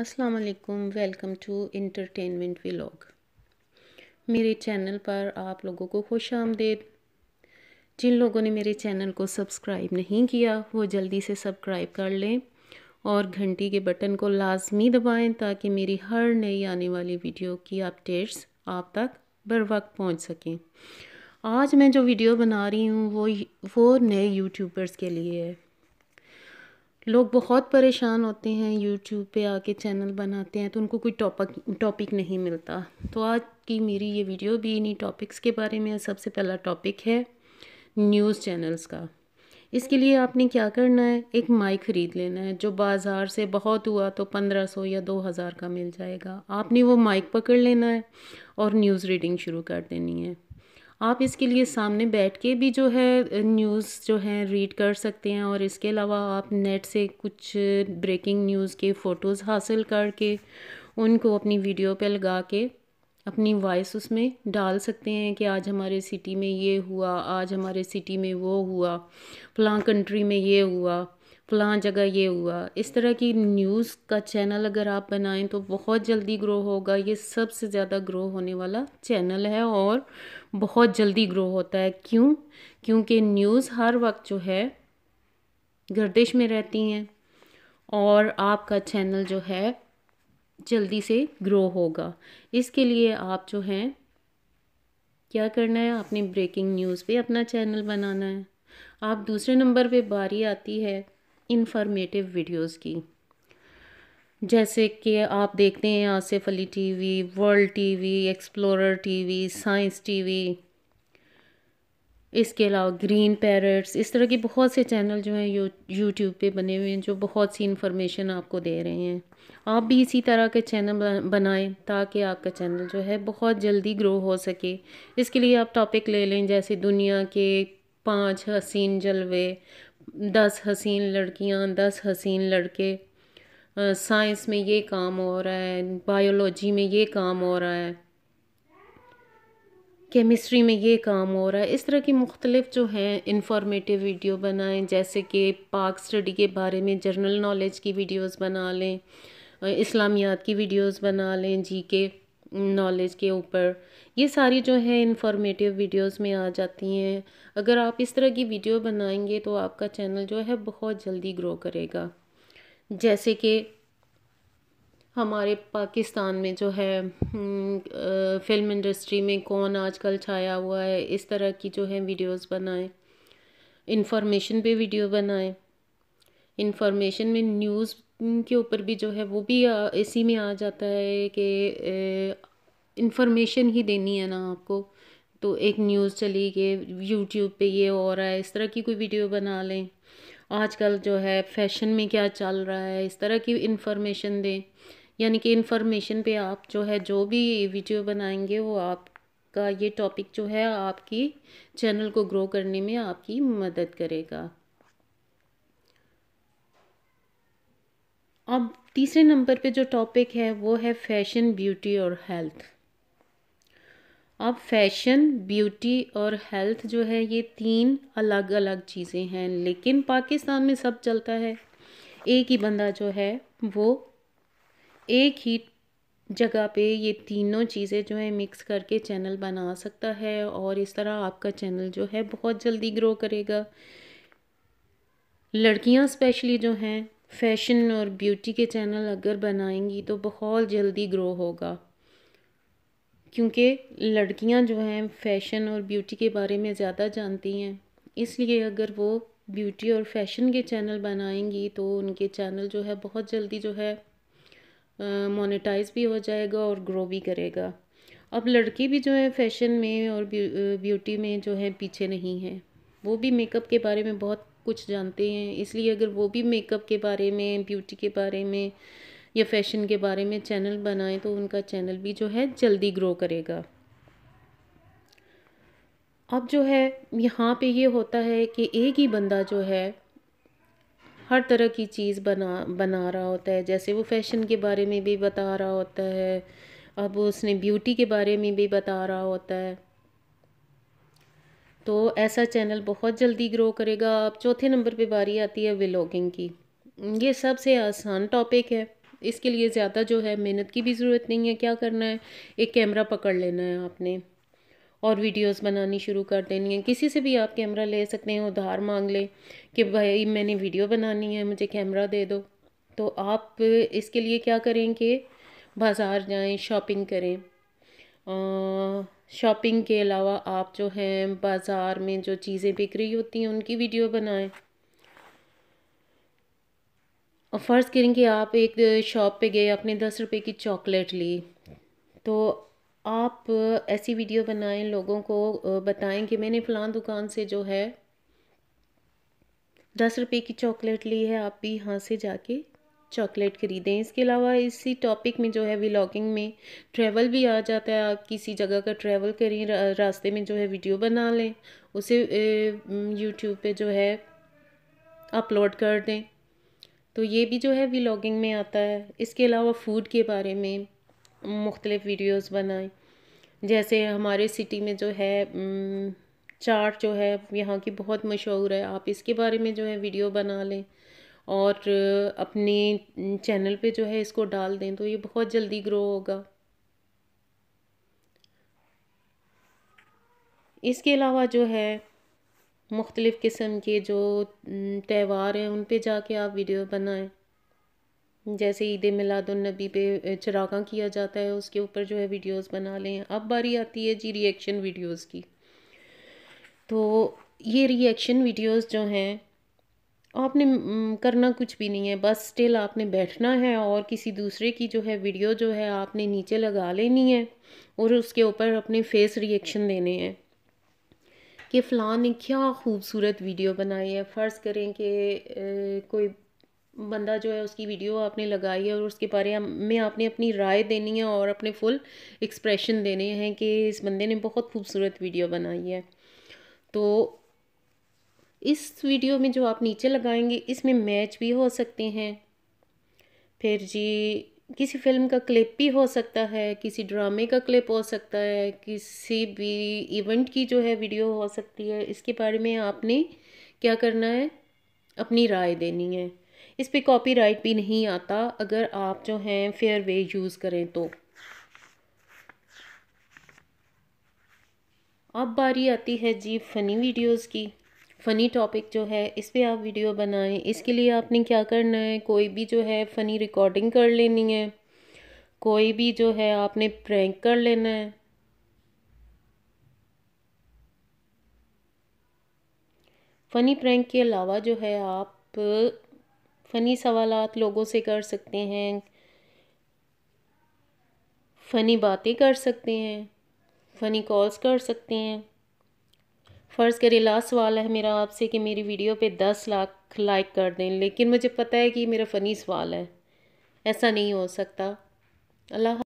अस्सलाम वालेकुम welcome to entertainment vlog मेरे चैनल पर आप लोगों को खुश आमदेद जिन लोगों ने मेरे चैनल को सब्सक्राइब नहीं किया वो जल्दी से सब्सक्राइब कर लें और घंटी के बटन को लाजमी दबाएं ताकि मेरी हर नई आने वाली वीडियो की अपडेट्स आप तक बर वक्त पहुँच सकें आज मैं जो वीडियो बना रही हूँ वो वो नए यूट्यूबर्स के लिए है लोग बहुत परेशान होते हैं यूट्यूब पे आके चैनल बनाते हैं तो उनको कोई टॉपक टॉपिक नहीं मिलता तो आज की मेरी ये वीडियो भी इन्हीं टॉपिक्स के बारे में सबसे पहला टॉपिक है न्यूज़ चैनल्स का इसके लिए आपने क्या करना है एक माइक ख़रीद लेना है जो बाज़ार से बहुत हुआ तो पंद्रह सौ या दो हज़ार का मिल जाएगा आपने वो माइक पकड़ लेना है और न्यूज़ रीडिंग शुरू कर देनी है आप इसके लिए सामने बैठ के भी जो है न्यूज़ जो है रीड कर सकते हैं और इसके अलावा आप नेट से कुछ ब्रेकिंग न्यूज़ के फ़ोटोज़ हासिल करके उनको अपनी वीडियो पे लगा के अपनी वॉइस उसमें डाल सकते हैं कि आज हमारे सिटी में ये हुआ आज हमारे सिटी में वो हुआ फलां कंट्री में ये हुआ फलां जगह ये हुआ इस तरह की न्यूज़ का चैनल अगर आप बनाएं तो बहुत जल्दी ग्रो होगा ये सबसे ज़्यादा ग्रो होने वाला चैनल है और बहुत जल्दी ग्रो होता है क्यों क्योंकि न्यूज़ हर वक्त जो है गर्दिश में रहती हैं और आपका चैनल जो है जल्दी से ग्रो होगा इसके लिए आप जो हैं क्या करना है आपने ब्रेकिंग न्यूज़ पे अपना चैनल बनाना है आप दूसरे नंबर पे बारी आती है इंफॉर्मेटिव वीडियोस की जैसे कि आप देखते हैं Asif Ali TV world TV explorer TV science TV इसके अलावा ग्रीन पैरट्स इस तरह के बहुत से चैनल जो हैं यू यूट्यूब पे बने हुए हैं जो बहुत सी इन्फॉर्मेशन आपको दे रहे हैं आप भी इसी तरह के चैनल बनाएं ताकि आपका चैनल जो है बहुत जल्दी ग्रो हो सके इसके लिए आप टॉपिक ले लें जैसे दुनिया के पांच हसीन जलवे दस हसीन लड़कियां दस हसीन लड़के साइंस में ये काम हो रहा है बायोलॉजी में ये काम हो रहा है केमिस्ट्री में ये काम हो रहा है इस तरह की मुख्तलिफ़ जो हैं इंफॉर्मेटिव वीडियो बनाएं जैसे कि पाक स्टडी के बारे में जनरल नॉलेज की वीडियोस बना लें इस्लामियात की वीडियोस बना लें जी के नॉलेज के ऊपर ये सारी जो है इंफॉर्मेटिव वीडियोस में आ जाती हैं अगर आप इस तरह की वीडियो बनाएंगे तो आपका चैनल जो है बहुत जल्दी ग्रो करेगा जैसे कि हमारे पाकिस्तान में जो है फिल्म हम्म, इंडस्ट्री में कौन आजकल छाया हुआ है इस तरह की जो है वीडियोस बनाएं इंफॉर्मेशन पे वीडियो बनाएं इंफॉर्मेशन में न्यूज़ के ऊपर भी जो है वो भी इसी में आ जाता है कि इंफॉर्मेशन ही देनी है ना आपको तो एक न्यूज़ चली कि यूट्यूब पे ये हो रहा है इस तरह की कोई वीडियो बना लें आजकल जो है फैशन में क्या चल रहा है इस तरह की इन्फॉर्मेशन दें यानी कि इन्फॉर्मेशन पे आप जो है जो भी वीडियो बनाएंगे वो आपका ये टॉपिक जो है आपकी चैनल को ग्रो करने में आपकी मदद करेगा अब तीसरे नंबर पे जो टॉपिक है वो है फैशन ब्यूटी और हेल्थ अब फैशन ब्यूटी और हेल्थ जो है ये तीन अलग अलग चीज़ें हैं लेकिन पाकिस्तान में सब चलता है एक ही बंदा जो है वो एक ही जगह पे ये तीनों चीज़ें जो है मिक्स करके चैनल बना सकता है और इस तरह आपका चैनल जो है बहुत जल्दी ग्रो करेगा लड़कियां स्पेशली जो हैं फैशन और ब्यूटी के चैनल अगर बनाएंगी तो बहुत जल्दी ग्रो होगा क्योंकि लड़कियां जो हैं फैशन और ब्यूटी के बारे में ज़्यादा जानती हैं इसलिए अगर वो ब्यूटी और फैशन के चैनल बनाएंगी तो उनके चैनल जो है बहुत जल्दी जो है मोनेटाइज भी हो जाएगा और ग्रो भी करेगा अब लड़के भी जो है फैशन में और ब्यूटी में जो है पीछे नहीं हैं वो भी मेकअप के बारे में बहुत कुछ जानते हैं इसलिए अगर वो भी मेकअप के बारे में ब्यूटी के बारे में या फैशन के बारे में चैनल बनाएं तो उनका चैनल भी जो है जल्दी ग्रो करेगा अब जो है यहाँ पे ये होता है कि एक ही बंदा जो है हर तरह की चीज़ बना बना रहा होता है जैसे वो फैशन के बारे में भी बता रहा होता है अब उसने ब्यूटी के बारे में भी बता रहा होता है तो ऐसा चैनल बहुत जल्दी ग्रो करेगा आप चौथे नंबर पे बारी आती है व्लॉगिंग की ये सबसे आसान टॉपिक है इसके लिए ज़्यादा जो है मेहनत की भी ज़रूरत नहीं है क्या करना है एक कैमरा पकड़ लेना है आपने और वीडियोस बनानी शुरू कर देनी है किसी से भी आप कैमरा ले सकते हैं उधार मांग लें कि भाई मैंने वीडियो बनानी है मुझे कैमरा दे दो तो आप इसके लिए क्या करें कि बाज़ार जाएँ शॉपिंग करें आ, शॉपिंग के अलावा आप जो हैं बाज़ार में जो चीज़ें बिक रही होती हैं उनकी वीडियो बनाएं और फ़र्ज़ करें कि आप एक शॉप पे गए आपने दस रुपए की चॉकलेट ली तो आप ऐसी वीडियो बनाएं लोगों को बताएं कि मैंने फ़लाँ दुकान से जो है दस रुपए की चॉकलेट ली है आप भी यहाँ से जाके चॉकलेट ख़रीदें इसके अलावा इसी टॉपिक में जो है व्लॉगिंग में ट्रैवल भी आ जाता है आप किसी जगह का ट्रैवल करें रास्ते में जो है वीडियो बना लें उसे यूट्यूब पे जो है अपलोड कर दें तो ये भी जो है व्लॉगिंग में आता है इसके अलावा फ़ूड के बारे में मुख्तलिफ़ वीडियोस बनाएं जैसे हमारे सिटी में जो है चाट जो है यहाँ की बहुत मशहूर है आप इसके बारे में जो है वीडियो बना लें और अपने चैनल पे जो है इसको डाल दें तो ये बहुत जल्दी ग्रो होगा इसके अलावा जो है मुख्तलिफ़ किस्म के जो त्यौहार हैं उन पे जाके आप वीडियो बनाएं जैसे ईद मिलादुलनबी पे चरागा किया जाता है उसके ऊपर जो है वीडियोस बना लें अब बारी आती है जी रिएक्शन वीडियोस की तो ये रिएक्शन वीडियोस जो हैं आपने करना कुछ भी नहीं है बस स्टिल आपने बैठना है और किसी दूसरे की जो है वीडियो जो है आपने नीचे लगा लेनी है और उसके ऊपर अपने फेस रिएक्शन देने हैं कि फ़लाँ ने क्या खूबसूरत वीडियो बनाई है फ़र्ज़ करें कि कोई बंदा जो है उसकी वीडियो आपने लगाई है और उसके बारे में आपने अपनी राय देनी है और अपने फुल एक्सप्रेशन देने हैं कि इस बंदे ने बहुत खूबसूरत वीडियो बनाई है तो इस वीडियो में जो आप नीचे लगाएंगे इसमें मैच भी हो सकते हैं फिर जी किसी फिल्म का क्लिप भी हो सकता है किसी ड्रामे का क्लिप हो सकता है किसी भी इवेंट की जो है वीडियो हो सकती है इसके बारे में आपने क्या करना है अपनी राय देनी है इस पर कॉपी भी नहीं आता अगर आप जो हैं फेयर वे यूज़ करें तो अब बारी आती है जी फ़नी वीडियोस की फ़नी टॉपिक जो है इस पर आप वीडियो बनाएं इसके लिए आपने क्या करना है कोई भी जो है फ़नी रिकॉर्डिंग कर लेनी है कोई भी जो है आपने प्रैंक कर लेना है फ़नी प्रैंक के अलावा जो है आप फ़नी सवालात लोगों से कर सकते हैं फ़नी बातें कर सकते हैं फ़नी कॉल्स कर सकते हैं फ़र्ज़ करिए लास्ट सवाल है मेरा आपसे कि मेरी वीडियो पे दस लाख लाइक कर दें लेकिन मुझे पता है कि मेरा फ़नी सवाल है ऐसा नहीं हो सकता अल्लाह